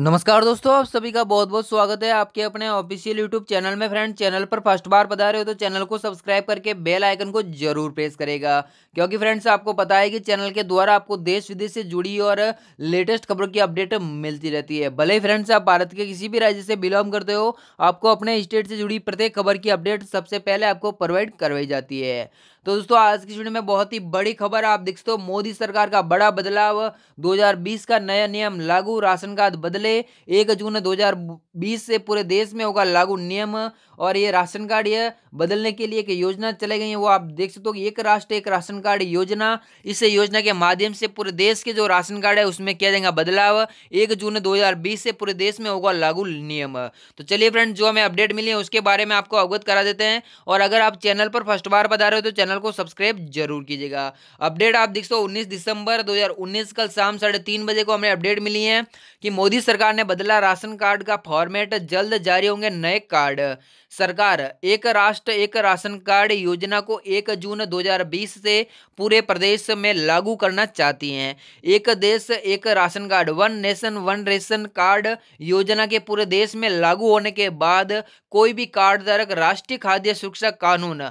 नमस्कार दोस्तों आप सभी का बहुत बहुत स्वागत है आपके अपने ऑफिशियल यूट्यूब चैनल में फ्रेंड चैनल पर फर्स्ट बार बता रहे हो तो चैनल को सब्सक्राइब करके बेल आइकन को जरूर प्रेस करेगा क्योंकि फ्रेंड्स आपको पता है कि चैनल के द्वारा आपको देश विदेश से जुड़ी और लेटेस्ट खबरों की अपडेट मिलती रहती है भले ही फ्रेंड्स आप भारत के किसी भी राज्य से बिलोंग करते हो आपको अपने स्टेट से जुड़ी प्रत्येक खबर की अपडेट सबसे पहले आपको प्रोवाइड करवाई जाती है तो दोस्तों आज की वीडियो में बहुत ही बड़ी खबर आप देखते हो मोदी सरकार का बड़ा बदलाव दो का नया नियम लागू राशन कार्ड बदले पहले एक जून 2020 से पूरे देश में होगा लागू नियम और ये राशन कार्ड ये बदलने के लिए एक योजना चलाई गई है वो आप देख सकते हो एक राष्ट्र एक राशन कार्ड योजना इस योजना के माध्यम से पूरे देश के जो राशन कार्ड है उसमें किया जाएगा बदलाव एक जून 2020 से पूरे देश में होगा लागू नियम तो चलिए फ्रेंड जो हमें अपडेट मिली है उसके बारे में आपको अवगत करा देते हैं और अगर आप चैनल पर फर्स्ट बार बता रहे हो तो चैनल को सब्सक्राइब जरूर कीजिएगा अपडेट आप देख सो उन्नीस दिसंबर दो कल शाम साढ़े बजे को हमें अपडेट मिली है कि मोदी सरकार सरकार ने बदला राशन कार्ड का फॉर्मेट जल्द जारी होंगे नए कार्ड सरकार एक राष्ट्र एक राशन कार्ड योजना को 1 जून 2020 से पूरे प्रदेश में लागू करना चाहती है एक देश एक ration card one nation one ration card योजना के पूरे देश में लागू होने के बाद कोई भी कार्ड धारक राष्ट्रीय खाद्य सुरक्षा कानून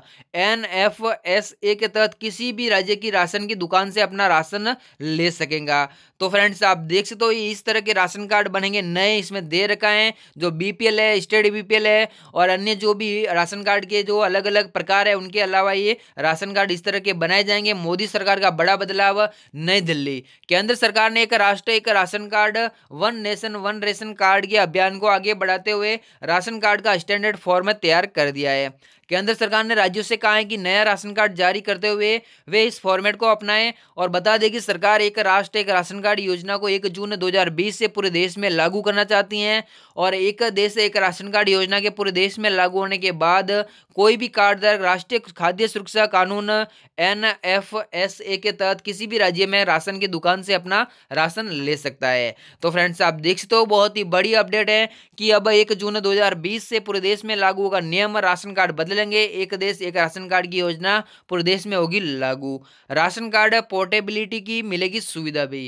एन एफ एस ए के तहत किसी भी राज्य की राशन की दुकान से अपना राशन ले सकेगा तो फ्रेंड्स आप देख सकते हो इस तरह के राशन कार्ड बनेंगे नए इसमें दे रखा है जो बीपीएल है स्टेट बीपीएल है और अन्य जो भी राशन कार्ड के जो अलग अलग प्रकार है उनके अलावा ये राशन कार्ड इस तरह के बनाए जाएंगे मोदी सरकार का बड़ा बदलाव नई दिल्ली केंद्र सरकार ने एक राष्ट्र एक ration card one nation one ration card के अभियान को आगे बढ़ाते हुए राशन कार्ड का स्टैंडर्ड फॉर्मेट तैयार कर दिया है केंद्र सरकार ने राज्यों से कहा है कि नया राशन कार्ड जारी करते हुए वे इस फॉर्मेट को अपनाएं और बता दें कि सरकार एक राष्ट्र एक राशन कार्ड योजना को 1 जून 2020 से पूरे देश में में लागू करना चाहती हैं और एक देश एक राशन कार्ड योजना के पूरे देश में लागू होने के बाद कोई भी कार्डधारक राष्ट्रीय खाद्य सुरक्षा कानून एन एफ एस ए के तहत किसी भी राज्य में राशन की दुकान से अपना राशन ले सकता है तो फ्रेंड्स आप देख सकते हो बहुत ही बड़ी अपडेट है कि अब एक जून 2020 से पूरे देश में लागू होगा नियम राशन कार्ड बदलेंगे एक देश एक राशन कार्ड की योजना पूरे देश में होगी लागू राशन कार्ड पोर्टेबिलिटी की मिलेगी सुविधा भी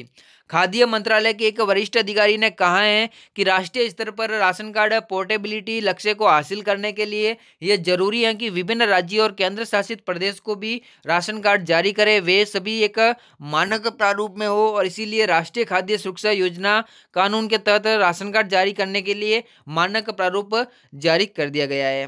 खाद्य मंत्रालय के एक वरिष्ठ अधिकारी ने कहा है कि राष्ट्रीय स्तर पर राशन कार्ड पोर्टेबिलिटी लक्ष्य को हासिल करने के लिए यह जरूरी है कि विभिन्न राज्यों और केंद्र शासित प्रदेश को भी राशन कार्ड जारी करें वे सभी एक मानक प्रारूप में हो और इसीलिए राष्ट्रीय खाद्य सुरक्षा योजना कानून के तहत राशन कार्ड जारी करने के लिए मानक प्रारूप जारी कर दिया गया है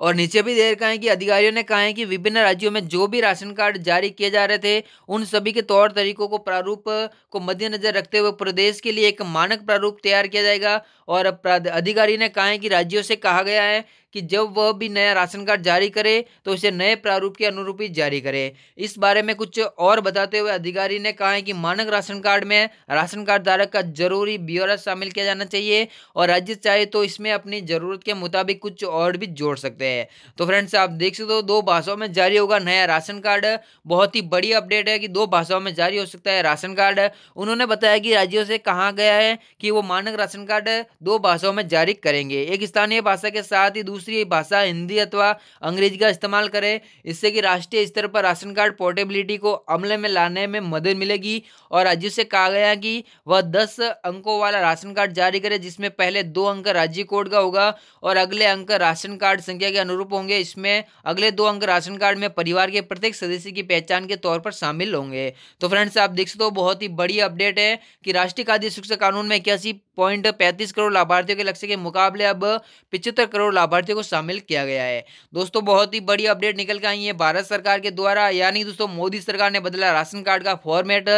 और नीचे भी देर का है कि अधिकारियों ने कहा है कि विभिन्न राज्यों में जो भी राशन कार्ड जारी किए जा रहे थे उन सभी के तौर तरीकों को प्रारूप को मद्देनजर रखते हुए प्रदेश के लिए एक मानक प्रारूप तैयार किया जाएगा और अधिकारी ने कहा है कि राज्यों से कहा गया है कि जब वह भी नया राशन कार्ड जारी करे तो उसे नए प्रारूप के अनुरूप ही जारी करे इस बारे में कुछ और बताते हुए अधिकारी ने कहा है कि मानक राशन कार्ड में राशन कार्ड धारक का जरूरी ब्यौरा शामिल किया जाना चाहिए और राज्य चाहे तो इसमें अपनी जरूरत के मुताबिक कुछ और भी जोड़ सकते हैं तो फ्रेंड्स आप देख सकते हो दो भाषाओं में जारी होगा नया राशन कार्ड बहुत ही बड़ी अपडेट है कि दो भाषाओं में जारी हो सकता है राशन कार्ड उन्होंने बताया कि राज्यों से कहा गया है कि वो मानक राशन कार्ड दो भाषाओं में जारी करेंगे एक स्थानीय भाषा के साथ ही दूसरी दूसरी भाषा हिंदी अथवा अंग्रेजी का इस्तेमाल करें इससे कि राष्ट्रीय स्तर पर राशन कार्ड पोर्टेबिलिटी को अमले में लाने में मदद मिलेगी और राज्य से कहा गया कि वह दस अंकों वाला राशन कार्ड जारी करे जिसमें पहले दो अंक राज्य कोड का होगा और अगले अंक राशन कार्ड संख्या के अनुरूप होंगे इसमें अगले दो अंक राशन कार्ड में परिवार के प्रत्येक सदस्य की पहचान के तौर पर शामिल होंगे तो फ्रेंड्स आप देख सकते हो बहुत ही बड़ी अपडेट है कि राष्ट्रीय खाद्य सुरक्षा कानून में इक्यासी पॉइंट पैंतीस करोड़ लाभार्थियों के लक्ष्य के मुकाबले अब पिछहत्तर करोड़ लाभार्थियों को शामिल किया गया है दोस्तों बहुत ही बड़ी अपडेट निकल के आई है भारत सरकार के द्वारा यानी दोस्तों मोदी सरकार ने बदला राशन कार्ड का फॉर्मेट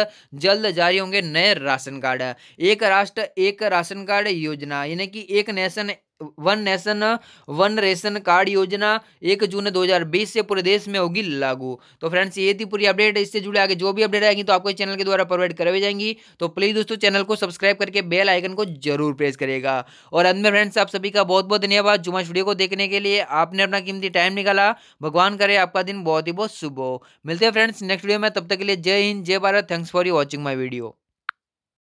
जल्द जारी होंगे नए राशन कार्ड एक राष्ट्र एक राशन कार्ड योजना यानी कि एक nation one nation one ration card योजना एक जून 2020 से पूरे देश में होगी लागू तो फ्रेंड्स ये थी पूरी अपडेट इससे जुड़े आगे जो भी अपडेट आएगी तो आपको चैनल के द्वारा प्रोवाइड करवाई जाएंगी तो प्लीज़ दोस्तों चैनल को सब्सक्राइब करके बेल आइकन को जरूर प्रेस करेगा और अंत में फ्रेंड्स आप सभी का बहुत बहुत धन्यवाद जुमा वीडियो को देखने के लिए आपने अपना कीमती टाइम निकाला भगवान करे आपका दिन बहुत ही बहुत शुभ हो मिलते हैं फ्रेंड्स नेक्स्ट वीडियो में तब तक के लिए जय हिंद जय Bharat thanks for you watching my video